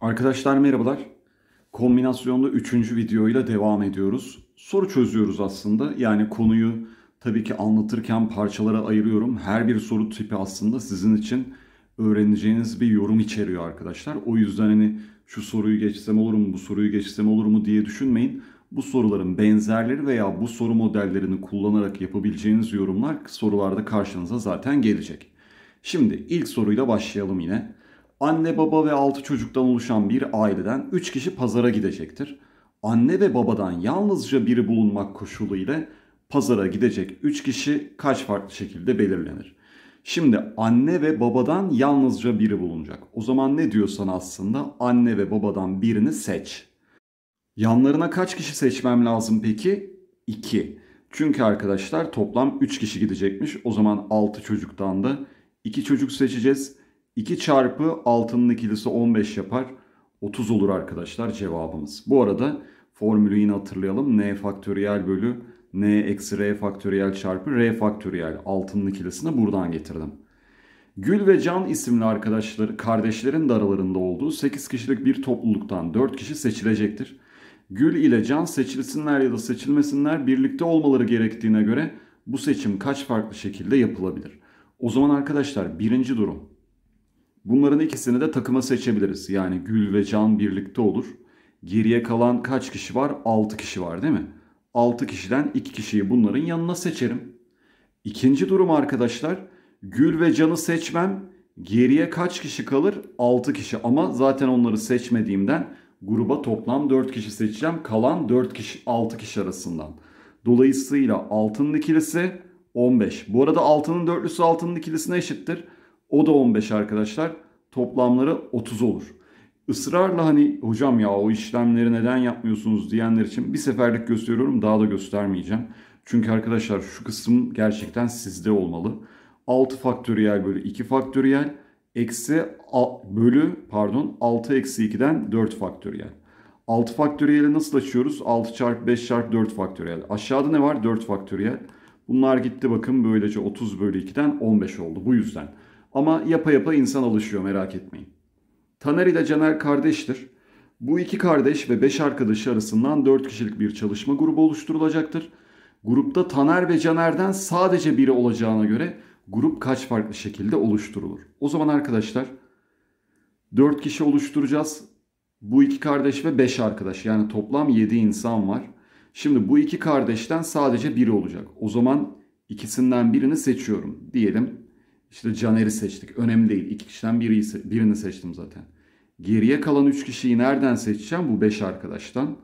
Arkadaşlar merhabalar. Kombinasyonda üçüncü videoyla devam ediyoruz. Soru çözüyoruz aslında. Yani konuyu tabii ki anlatırken parçalara ayırıyorum. Her bir soru tipi aslında sizin için öğreneceğiniz bir yorum içeriyor arkadaşlar. O yüzden hani şu soruyu geçsem olur mu, bu soruyu geçsem olur mu diye düşünmeyin. Bu soruların benzerleri veya bu soru modellerini kullanarak yapabileceğiniz yorumlar sorularda karşınıza zaten gelecek. Şimdi ilk soruyla başlayalım yine. Anne baba ve 6 çocuktan oluşan bir aileden 3 kişi pazara gidecektir. Anne ve babadan yalnızca biri bulunmak koşuluyla pazara gidecek 3 kişi kaç farklı şekilde belirlenir. Şimdi anne ve babadan yalnızca biri bulunacak. O zaman ne diyorsan aslında anne ve babadan birini seç. Yanlarına kaç kişi seçmem lazım peki? 2. Çünkü arkadaşlar toplam 3 kişi gidecekmiş. O zaman 6 çocuktan da 2 çocuk seçeceğiz. 2 çarpı altının ikilisi 15 yapar. 30 olur arkadaşlar cevabımız. Bu arada formülü yine hatırlayalım. n faktöriyel bölü n eksi r faktöriyel çarpı r faktöriyel altının ikilisini buradan getirdim. Gül ve Can isimli arkadaşları, kardeşlerin de aralarında olduğu 8 kişilik bir topluluktan 4 kişi seçilecektir. Gül ile Can seçilsinler ya da seçilmesinler birlikte olmaları gerektiğine göre bu seçim kaç farklı şekilde yapılabilir? O zaman arkadaşlar birinci durum Bunların ikisini de takıma seçebiliriz. Yani Gül ve Can birlikte olur. Geriye kalan kaç kişi var? 6 kişi var değil mi? 6 kişiden 2 kişiyi bunların yanına seçerim. İkinci durum arkadaşlar. Gül ve Can'ı seçmem. Geriye kaç kişi kalır? 6 kişi ama zaten onları seçmediğimden gruba toplam 4 kişi seçeceğim. Kalan 4 kişi 6 kişi arasından. Dolayısıyla altının ikilisi 15. Bu arada altının dörtlüsü altının ikilisine eşittir. O da 15 arkadaşlar. Toplamları 30 olur. Israrla hani hocam ya o işlemleri neden yapmıyorsunuz diyenler için bir seferlik gösteriyorum daha da göstermeyeceğim. Çünkü arkadaşlar şu kısım gerçekten sizde olmalı. 6 faktöriyel bölü 2 faktöriyel eksi bölü pardon 6 eksi 2'den 4 faktöriyel. 6 faktöriyeli nasıl açıyoruz? 6 çarpı 5 çarpı 4 faktöriyel. Aşağıda ne var? 4 faktöriyel. Bunlar gitti bakın böylece 30 bölü 2'den 15 oldu. Bu yüzden ama yapa yapa insan alışıyor merak etmeyin. Taner ile Caner kardeştir. Bu iki kardeş ve beş arkadaşı arasından dört kişilik bir çalışma grubu oluşturulacaktır. Grupta Taner ve Caner'den sadece biri olacağına göre grup kaç farklı şekilde oluşturulur? O zaman arkadaşlar dört kişi oluşturacağız. Bu iki kardeş ve beş arkadaş yani toplam yedi insan var. Şimdi bu iki kardeşten sadece biri olacak. O zaman ikisinden birini seçiyorum. Diyelim işte Caner'i seçtik. Önemli değil. İki kişiden biri, birini seçtim zaten. Geriye kalan üç kişiyi nereden seçeceğim? Bu beş arkadaştan.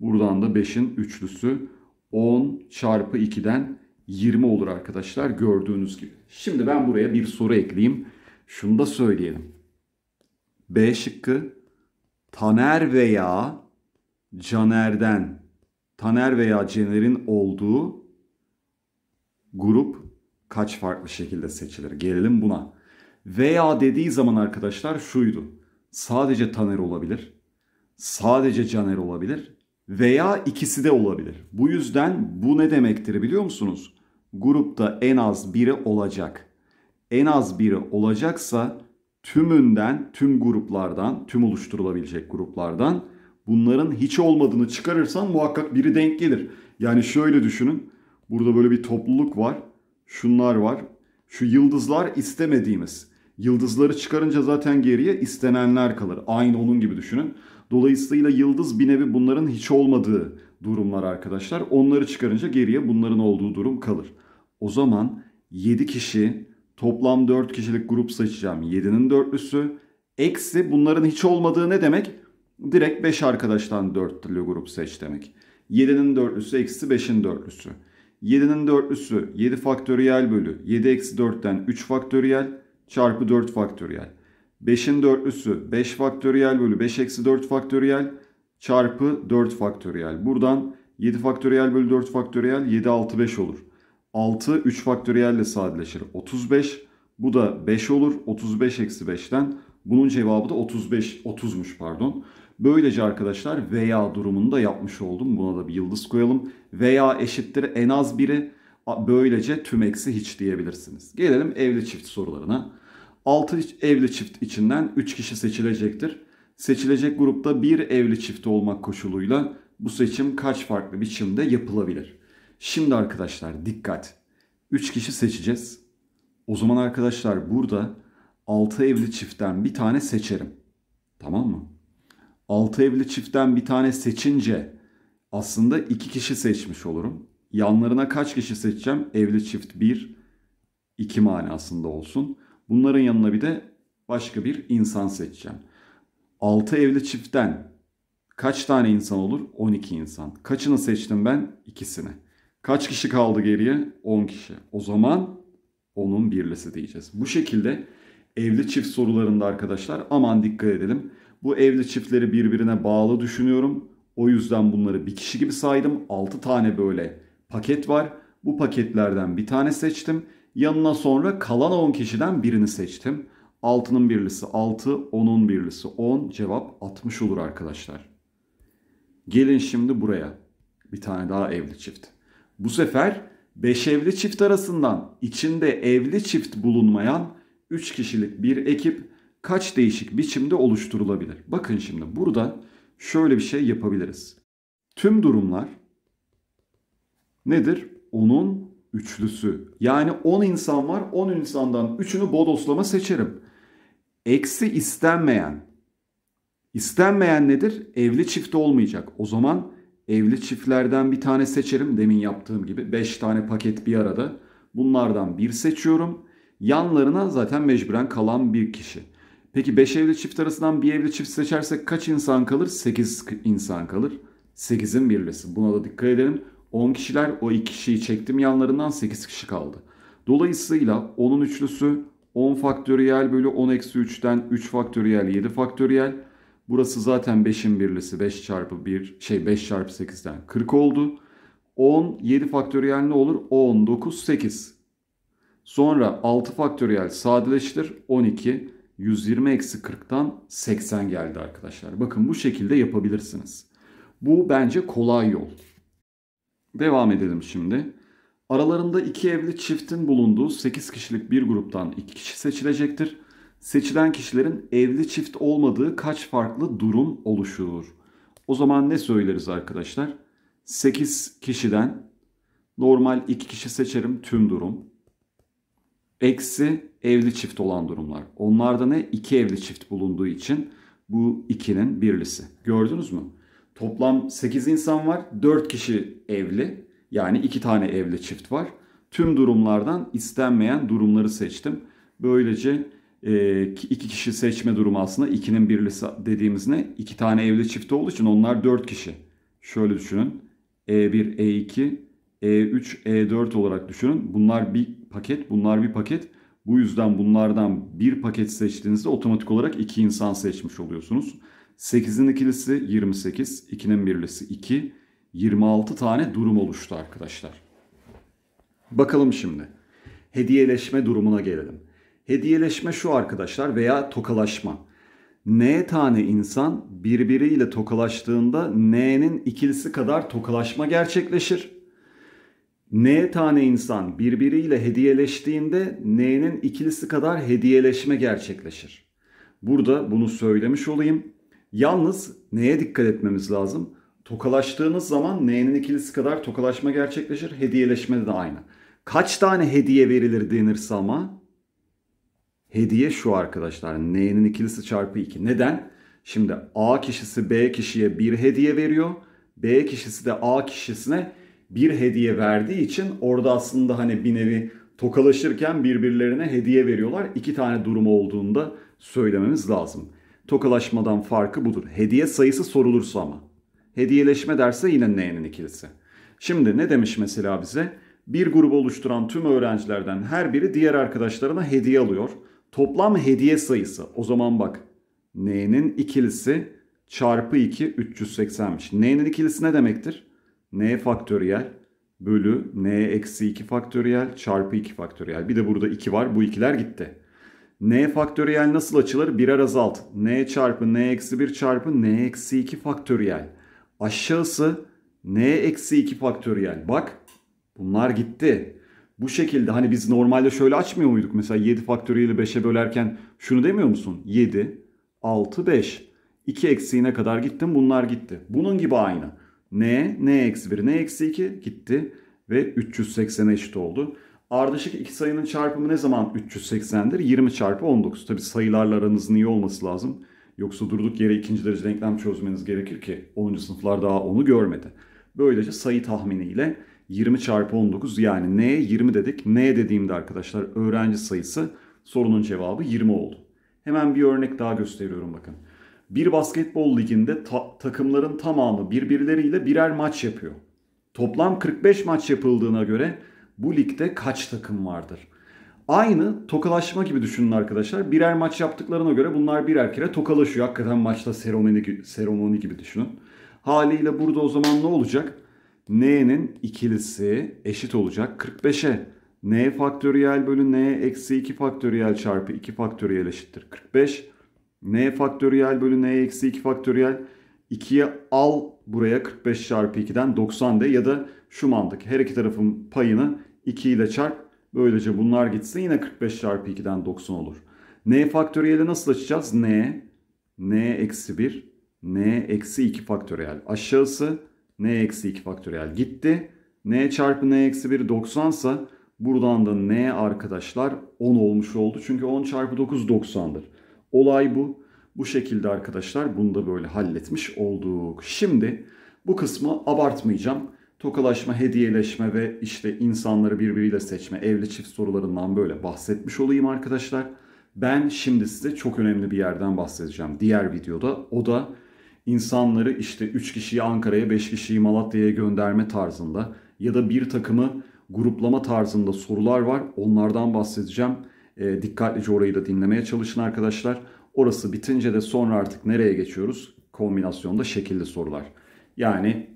Buradan da beşin üçlüsü 10 çarpı 2'den 20 olur arkadaşlar gördüğünüz gibi. Şimdi ben buraya bir soru ekleyeyim. Şunu da söyleyelim. B şıkkı Taner veya Caner'den Taner veya Caner'in olduğu grup kaç farklı şekilde seçilir? Gelelim buna. Veya dediği zaman arkadaşlar şuydu. Sadece Taner olabilir. Sadece Caner olabilir. Veya ikisi de olabilir. Bu yüzden bu ne demektir biliyor musunuz? Grupta en az biri olacak. En az biri olacaksa tümünden, tüm gruplardan, tüm oluşturulabilecek gruplardan bunların hiç olmadığını çıkarırsan muhakkak biri denk gelir. Yani şöyle düşünün. Burada böyle bir topluluk var şunlar var. Şu yıldızlar istemediğimiz. Yıldızları çıkarınca zaten geriye istenenler kalır. Aynı onun gibi düşünün. Dolayısıyla yıldız bir nevi bunların hiç olmadığı durumlar arkadaşlar. Onları çıkarınca geriye bunların olduğu durum kalır. O zaman 7 kişi toplam 4 kişilik grup seçeceğim. 7'nin dörtlüsü eksi bunların hiç olmadığı ne demek? Direkt 5 arkadaştan 4'lü grup seç demek. 7'nin dörtlüsü eksi 5'in dörtlüsü. 7'nin dörtlüsü 7 faktöriyel bölü 7 eksi 4'ten 3 faktöriyel çarpı 4 faktöriyel. 5'in dörtlüsü 5 faktöriyel bölü 5 eksi 4 faktöriyel çarpı 4 faktöriyel. Buradan 7 faktöriyel bölü 4 faktöriyel 7 6 5 olur. 6 3 faktöriyel ile sadeleşir. 35 bu da 5 olur. 35 eksi 5'ten bunun cevabı da 35 30'muş pardon. Böylece arkadaşlar veya durumunu da yapmış oldum. Buna da bir yıldız koyalım. Veya eşittir en az biri. Böylece tüm eksi hiç diyebilirsiniz. Gelelim evli çift sorularına. 6 evli çift içinden 3 kişi seçilecektir. Seçilecek grupta bir evli çift olmak koşuluyla bu seçim kaç farklı biçimde yapılabilir? Şimdi arkadaşlar dikkat. 3 kişi seçeceğiz. O zaman arkadaşlar burada 6 evli çiftten bir tane seçerim. Tamam mı? 6 evli çiftten bir tane seçince aslında 2 kişi seçmiş olurum. Yanlarına kaç kişi seçeceğim? Evli çift 1, 2 manasında olsun. Bunların yanına bir de başka bir insan seçeceğim. 6 evli çiftten kaç tane insan olur? 12 insan. Kaçını seçtim ben? İkisini. Kaç kişi kaldı geriye? 10 kişi. O zaman onun birlisi diyeceğiz. Bu şekilde evli çift sorularında arkadaşlar aman dikkat edelim. Bu evli çiftleri birbirine bağlı düşünüyorum. O yüzden bunları bir kişi gibi saydım. 6 tane böyle paket var. Bu paketlerden bir tane seçtim. Yanına sonra kalan 10 kişiden birini seçtim. 6'nın birlisi 6, 10'un birlisi 10. Cevap 60 olur arkadaşlar. Gelin şimdi buraya. Bir tane daha evli çift. Bu sefer 5 evli çift arasından içinde evli çift bulunmayan 3 kişilik bir ekip kaç değişik biçimde oluşturulabilir? Bakın şimdi burada şöyle bir şey yapabiliriz. Tüm durumlar nedir? Onun üçlüsü. Yani 10 insan var. 10 insandan 3'ünü bodoslama seçerim. Eksi istenmeyen. İstenmeyen nedir? Evli çift olmayacak. O zaman evli çiftlerden bir tane seçerim. Demin yaptığım gibi 5 tane paket bir arada. Bunlardan bir seçiyorum. Yanlarına zaten mecburen kalan bir kişi. Peki 5 evli çift arasından bir evli çift seçersek kaç insan kalır? 8 insan kalır. 8'in birlisi. Buna da dikkat edelim. 10 kişiler o 2 kişiyi çektim yanlarından 8 kişi kaldı. Dolayısıyla 10'un üçlüsü 10 faktöriyel bölü 10 eksi 3'ten 3 faktöriyel 7 faktöriyel. Burası zaten 5'in birlisi 5 çarpı 1 şey 5 çarpı 8'den 40 oldu. 10 7 faktöriyel ne olur? 10 9 8. Sonra 6 faktöriyel sadeleştir 12. 120 eksi 40'tan 80 geldi arkadaşlar. Bakın bu şekilde yapabilirsiniz. Bu bence kolay yol. Devam edelim şimdi. Aralarında iki evli çiftin bulunduğu 8 kişilik bir gruptan 2 kişi seçilecektir. Seçilen kişilerin evli çift olmadığı kaç farklı durum oluşur? O zaman ne söyleriz arkadaşlar? 8 kişiden normal 2 kişi seçerim tüm durum eksi evli çift olan durumlar. Onlarda ne? İki evli çift bulunduğu için bu ikinin birlisi. Gördünüz mü? Toplam 8 insan var. 4 kişi evli. Yani 2 tane evli çift var. Tüm durumlardan istenmeyen durumları seçtim. Böylece e, iki kişi seçme durumu aslında 2'nin birlisi dediğimiz ne? 2 tane evli çift olduğu için onlar 4 kişi. Şöyle düşünün. E1, E2, e3, E4 olarak düşünün. Bunlar bir paket, bunlar bir paket. Bu yüzden bunlardan bir paket seçtiğinizde otomatik olarak iki insan seçmiş oluyorsunuz. 8'in ikilisi 28, 2'nin birlisi 2. 26 tane durum oluştu arkadaşlar. Bakalım şimdi. Hediyeleşme durumuna gelelim. Hediyeleşme şu arkadaşlar veya tokalaşma. N tane insan birbiriyle tokalaştığında N'nin ikilisi kadar tokalaşma gerçekleşir. N tane insan birbiriyle hediyeleştiğinde N'nin ikilisi kadar hediyeleşme gerçekleşir. Burada bunu söylemiş olayım. Yalnız neye dikkat etmemiz lazım? Tokalaştığınız zaman N'nin ikilisi kadar tokalaşma gerçekleşir. Hediyeleşme de aynı. Kaç tane hediye verilir denirse ama hediye şu arkadaşlar. N'nin ikilisi çarpı 2. Neden? Şimdi A kişisi B kişiye bir hediye veriyor. B kişisi de A kişisine bir hediye verdiği için orada aslında hani bir nevi tokalaşırken birbirlerine hediye veriyorlar. İki tane durum olduğunda söylememiz lazım. Tokalaşmadan farkı budur. Hediye sayısı sorulursa ama. Hediyeleşme derse yine neyenin ikilisi. Şimdi ne demiş mesela bize? Bir grubu oluşturan tüm öğrencilerden her biri diğer arkadaşlarına hediye alıyor. Toplam hediye sayısı. O zaman bak. N'nin ikilisi çarpı 2 380'miş. N'nin ikilisi ne demektir? n faktöriyel bölü n eksi 2 faktöriyel çarpı 2 faktöriyel. Bir de burada 2 var. Bu ikiler gitti. n faktöriyel nasıl açılır? Birer azalt. n çarpı n eksi 1 çarpı n eksi 2 faktöriyel. Aşağısı n eksi 2 faktöriyel. Bak bunlar gitti. Bu şekilde hani biz normalde şöyle açmıyor muyduk? Mesela 7 faktöriyeli 5'e bölerken şunu demiyor musun? 7, 6, 5. 2 eksiğine kadar gittim bunlar gitti. Bunun gibi aynı n, n eksi 1, n eksi 2 gitti ve 380 eşit oldu. Ardışık iki sayının çarpımı ne zaman 380'dir? 20 çarpı 19. Tabi sayılarla aranızın iyi olması lazım. Yoksa durduk yere ikinci derece denklem çözmeniz gerekir ki 10. sınıflar daha onu görmedi. Böylece sayı tahminiyle 20 çarpı 19 yani n 20 dedik. n dediğimde arkadaşlar öğrenci sayısı sorunun cevabı 20 oldu. Hemen bir örnek daha gösteriyorum bakın bir basketbol liginde ta- takımların tamamı birbirleriyle birer maç yapıyor. Toplam 45 maç yapıldığına göre bu ligde kaç takım vardır? Aynı tokalaşma gibi düşünün arkadaşlar. Birer maç yaptıklarına göre bunlar birer kere tokalaşıyor. Hakikaten maçta seremoni, seremoni gibi düşünün. Haliyle burada o zaman ne olacak? N'nin ikilisi eşit olacak 45'e. N faktöriyel bölü N eksi 2 faktöriyel çarpı 2 faktöriyel eşittir 45 n faktöriyel bölü n eksi 2 faktöriyel 2'ye al buraya 45 çarpı 2'den 90 de ya da şu mantık her iki tarafın payını 2 ile çarp böylece bunlar gitsin yine 45 çarpı 2'den 90 olur. n faktöriyeli nasıl açacağız? n, n eksi 1, n eksi 2 faktöriyel aşağısı n eksi 2 faktöriyel gitti. n çarpı n eksi 1 90 ise buradan da n arkadaşlar 10 olmuş oldu. Çünkü 10 çarpı 9 90'dır. Olay bu. Bu şekilde arkadaşlar bunu da böyle halletmiş olduk. Şimdi bu kısmı abartmayacağım. Tokalaşma, hediyeleşme ve işte insanları birbiriyle seçme, evli çift sorularından böyle bahsetmiş olayım arkadaşlar. Ben şimdi size çok önemli bir yerden bahsedeceğim diğer videoda. O da insanları işte 3 kişiyi Ankara'ya, 5 kişiyi Malatya'ya gönderme tarzında ya da bir takımı gruplama tarzında sorular var. Onlardan bahsedeceğim. E, dikkatlice orayı da dinlemeye çalışın arkadaşlar. Orası bitince de sonra artık nereye geçiyoruz? Kombinasyonda şekilli sorular. Yani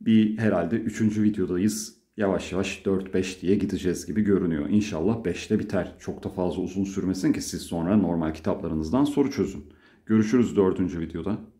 bir herhalde 3. videodayız. Yavaş yavaş 4-5 diye gideceğiz gibi görünüyor. İnşallah 5'te biter. Çok da fazla uzun sürmesin ki siz sonra normal kitaplarınızdan soru çözün. Görüşürüz dördüncü videoda.